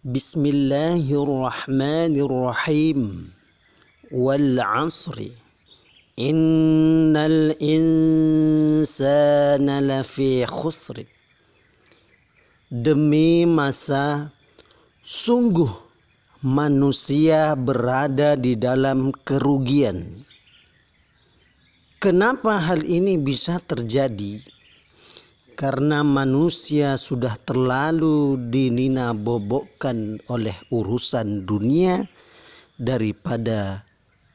Bismillahirrahmanirrahim Wal asri Innal insana lafi khusri Demi masa Sungguh manusia berada di dalam kerugian Kenapa hal ini bisa terjadi? karena manusia sudah terlalu dinina bobokkan oleh urusan dunia daripada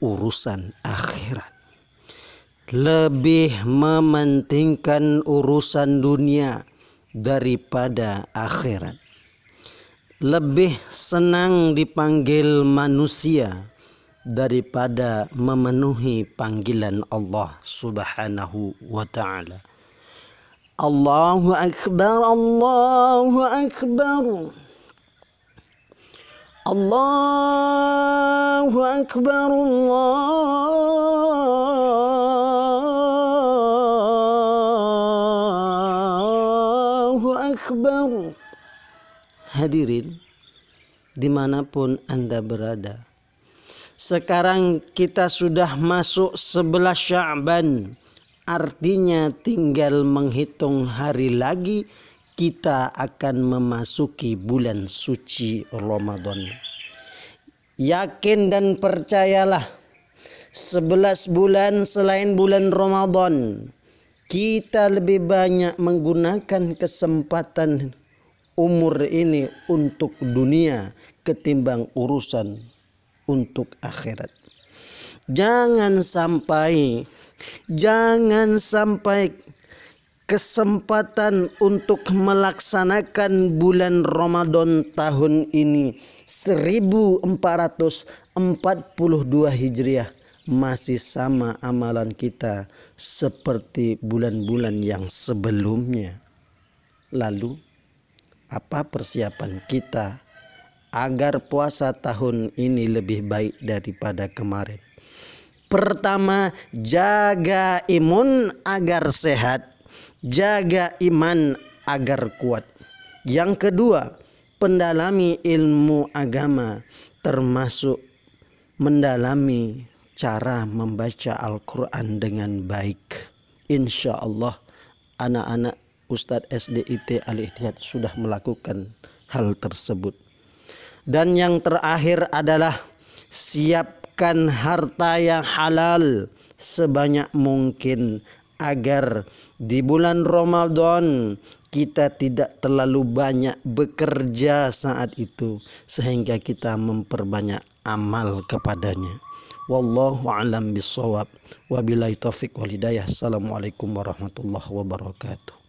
urusan akhirat. Lebih mementingkan urusan dunia daripada akhirat. Lebih senang dipanggil manusia daripada memenuhi panggilan Allah Subhanahu wa taala. Allahu Akbar, Allahu Akbar. Allahu Akbar, Allahu Akbar. Hadirin, dimanapun Anda berada. Sekarang kita sudah masuk 11 Sya'ban Artinya tinggal menghitung hari lagi kita akan memasuki bulan suci Ramadan. Yakin dan percayalah sebelas bulan selain bulan Ramadan kita lebih banyak menggunakan kesempatan umur ini untuk dunia ketimbang urusan untuk akhirat. Jangan sampai Jangan sampai kesempatan untuk melaksanakan bulan Ramadan tahun ini 1442 Hijriah masih sama amalan kita seperti bulan-bulan yang sebelumnya. Lalu apa persiapan kita agar puasa tahun ini lebih baik daripada kemarin? Pertama, jaga imun agar sehat, jaga iman agar kuat. Yang kedua, pendalami ilmu agama termasuk mendalami cara membaca Al-Quran dengan baik. Insya Allah anak-anak Ustadz SDIT Al-Ihtiyat sudah melakukan hal tersebut. Dan yang terakhir adalah siap infakkan harta yang halal sebanyak mungkin agar di bulan Ramadan kita tidak terlalu banyak bekerja saat itu sehingga kita memperbanyak amal kepadanya. Wallahu alam bisawab. Wabillahi taufik wal hidayah. Assalamualaikum warahmatullahi wabarakatuh.